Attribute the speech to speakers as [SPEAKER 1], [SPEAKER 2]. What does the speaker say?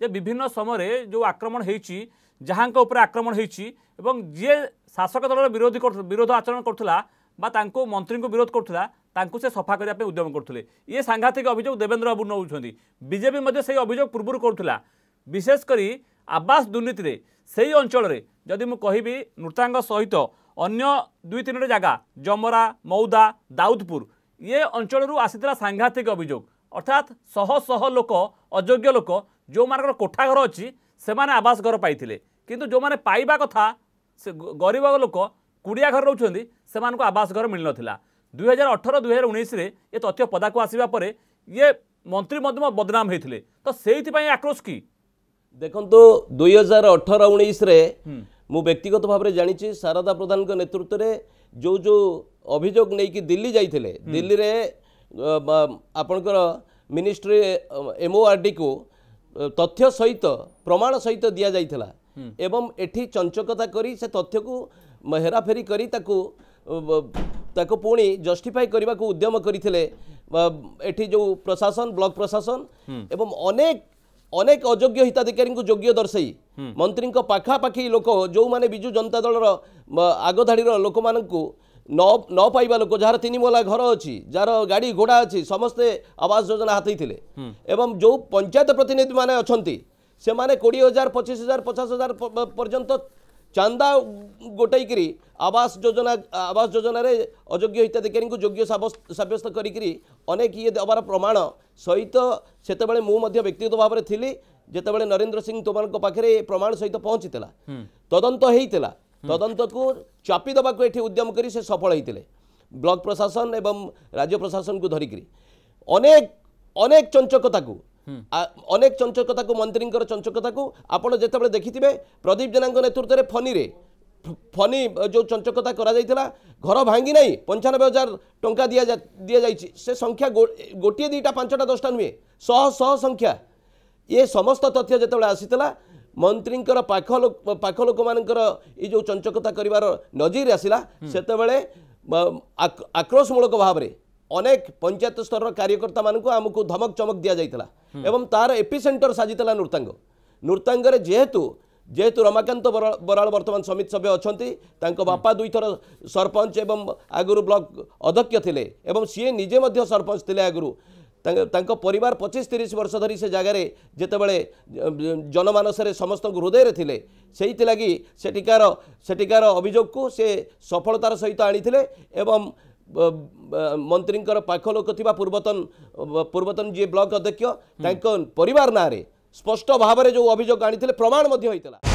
[SPEAKER 1] যে বিভিন্ন সময়ে যে আক্রমণ হয়েছি যাহা উপরে আক্রমণ হয়েছি এবং যে শাসক দলের বিরোধী বিরোধ আচরণ করুলা বা তা মন্ত্রী বিরোধ করুলা তাঁকু সে সফা করা উদ্যম করুলে ইয়ে সাংঘাতিক অভিযোগ দেবেন্দ্র বাবু নৌছেন বিজেপি মধ্যে সেই অভিযোগ পূর্ব করুলা বিশেষ করে আবাস দুর্নীতি সেই অঞ্চলের যদি মু কহিবি নৃতাঙ্গ সহিত অন্য দুই তিনোটি জায়গা জমরা মৌদা দাউদপুর ইয়ে অঞ্চল আসি সাংঘাতিক অভিযোগ অর্থাৎ শহ শহ লোক অযোগ্য লোক ଯେଉଁମାନଙ୍କର କୋଠାଘର ଅଛି ସେମାନେ ଆବାସ ଘର ପାଇଥିଲେ କିନ୍ତୁ ଯେଉଁମାନେ ପାଇବା କଥା ସେ ଗରିବ ଲୋକ କୁଡ଼ିଆ ଘରେ ରହୁଛନ୍ତି ସେମାନଙ୍କୁ ଆବାସ ଘର ମିଳିନଥିଲା ଦୁଇହଜାର ଅଠର ଦୁଇହଜାର ଉଣେଇଶରେ ଏ ତଥ୍ୟ ପଦାକୁ ଆସିବା ପରେ ଇଏ ମନ୍ତ୍ରୀ ମଧ୍ୟ ବଦନାମ ହୋଇଥିଲେ ତ ସେଇଥିପାଇଁ ଆକ୍ରୋଶ କି ଦେଖନ୍ତୁ ଦୁଇହଜାର ଅଠର ଉଣେଇଶରେ ମୁଁ ବ୍ୟକ୍ତିଗତ ଭାବରେ ଜାଣିଛି
[SPEAKER 2] ଶାରଦା ପ୍ରଧାନଙ୍କ ନେତୃତ୍ୱରେ ଯେଉଁ ଯେଉଁ ଅଭିଯୋଗ ନେଇକି ଦିଲ୍ଲୀ ଯାଇଥିଲେ ଦିଲ୍ଲୀରେ ଆପଣଙ୍କର ମିନିଷ୍ଟ୍ରି ଏମ୍ଓଆର୍ଡ଼ିକୁ ତଥ୍ୟ ସହିତ ପ୍ରମାଣ ସହିତ ଦିଆଯାଇଥିଲା ଏବଂ ଏଠି ଚଞ୍ଚକତା କରି ସେ ତଥ୍ୟକୁ ହେରାଫେରି କରି ତାକୁ ତାକୁ ପୁଣି ଜଷ୍ଟିଫାଏ କରିବାକୁ ଉଦ୍ୟମ କରିଥିଲେ ଏଠି ଯେଉଁ ପ୍ରଶାସନ ବ୍ଲକ ପ୍ରଶାସନ ଏବଂ ଅନେକ ଅନେକ ଅଯୋଗ୍ୟ ହିତାଧିକାରୀଙ୍କୁ ଯୋଗ୍ୟ ଦର୍ଶାଇ ମନ୍ତ୍ରୀଙ୍କ ପାଖାପାଖି ଲୋକ ଯେଉଁମାନେ ବିଜୁ ଜନତା ଦଳର ଆଗଧାଡ଼ିର ଲୋକମାନଙ୍କୁ ନ ନ ପାଇବା ଲୋକ ଯାହାର ତିନି ମହଲା ଘର ଅଛି ଯାହାର ଗାଡ଼ି ଘୋଡ଼ା ଅଛି ସମସ୍ତେ ଆବାସ ଯୋଜନା ହାତେଇଥିଲେ ଏବଂ ଯେଉଁ ପଞ୍ଚାୟତ ପ୍ରତିନିଧିମାନେ ଅଛନ୍ତି ସେମାନେ କୋଡ଼ିଏ ହଜାର ପଚିଶ ହଜାର ପଚାଶ ହଜାର ପର୍ଯ୍ୟନ୍ତ ଚାନ୍ଦା ଗୋଟାଇକରି ଆବାସ ଯୋଜନା ଆବାସ ଯୋଜନାରେ ଅଯୋଗ୍ୟ ହିତାଧିକାରୀଙ୍କୁ ଯୋଗ୍ୟ ସାବ୍ୟସ୍ତ କରିକରି ଅନେକ ଇଏ ଦେବାର ପ୍ରମାଣ ସହିତ ସେତେବେଳେ ମୁଁ ମଧ୍ୟ ବ୍ୟକ୍ତିଗତ ଭାବରେ ଥିଲି ଯେତେବେଳେ ନରେନ୍ଦ୍ର ସିଂ ତୋମାରଙ୍କ ପାଖରେ ପ୍ରମାଣ ସହିତ ପହଞ୍ଚିଥିଲା ତଦନ୍ତ ହେଇଥିଲା তদন্তকু চাপি দেওয়া এটি উদ্যম করে সে সফল হয়েছে ব্লক প্রশাসন এবং রাজ্য প্রশাসন কু ধরিক অনেক অনেক চঞ্চকতা অনেক চঞ্চকতা মন্ত্রী চঞ্চকতা আপনার যেতবে দেখিবে প্রদীপ জেলা নেতৃত্বের ফনি ফনি যে চঞ্চকতা করা যাই ঘর ভাঙ্গি নাই পঞ্চানব্বই হাজার টঙ্কা দিয়ে দিয়া যাইছি সে সংখ্যা গোটিয়ে দুইটা পাঁচটা দশটা নুহে শহ শহ সংখ্যা ইয়ে সমস্ত তথ্য যেত আসি ମନ୍ତ୍ରୀଙ୍କର ପାଖ ପାଖ ଲୋକମାନଙ୍କର ଏଇ ଯେଉଁ ଚଞ୍ଚକତା କରିବାର ନଜିର ଆସିଲା ସେତେବେଳେ ଆକ୍ରୋଶମୂଳକ ଭାବରେ ଅନେକ ପଞ୍ଚାୟତ ସ୍ତରର କାର୍ଯ୍ୟକର୍ତ୍ତାମାନଙ୍କୁ ଆମକୁ ଧମକ ଚମକ ଦିଆଯାଇଥିଲା ଏବଂ ତାର ଏପି ସେଣ୍ଟର ସାଜିଥିଲା ନୃତାଙ୍ଗ ନୃତାଙ୍ଗରେ ଯେହେତୁ ଯେହେତୁ ରମାକାନ୍ତ ବରାଳ ବର୍ତ୍ତମାନ ସମିତି ସଭ୍ୟ ଅଛନ୍ତି ତାଙ୍କ ବାପା ଦୁଇଥର ସରପଞ୍ଚ ଏବଂ ଆଗରୁ ବ୍ଲକ ଅଧ୍ୟକ୍ଷ ଥିଲେ ଏବଂ ସିଏ ନିଜେ ମଧ୍ୟ ସରପଞ୍ଚ ଥିଲେ ଆଗରୁ ତାଙ୍କ ପରିବାର ପଚିଶ ତିରିଶ ବର୍ଷ ଧରି ସେ ଜାଗାରେ ଯେତେବେଳେ ଜନମାନସରେ ସମସ୍ତଙ୍କୁ ହୃଦୟରେ ଥିଲେ ସେଇଥିଲାଗି ସେଠିକାର ସେଠିକାର ଅଭିଯୋଗକୁ ସେ ସଫଳତାର ସହିତ ଆଣିଥିଲେ ଏବଂ ମନ୍ତ୍ରୀଙ୍କର ପାଖ ଲୋକ ଥିବା ପୂର୍ବତନ ପୂର୍ବତନ ଯିଏ ବ୍ଲକ ଅଧ୍ୟକ୍ଷ ତାଙ୍କ ପରିବାର ନାଁରେ ସ୍ପଷ୍ଟ ଭାବରେ ଯେଉଁ ଅଭିଯୋଗ ଆଣିଥିଲେ ପ୍ରମାଣ ମଧ୍ୟ ହୋଇଥିଲା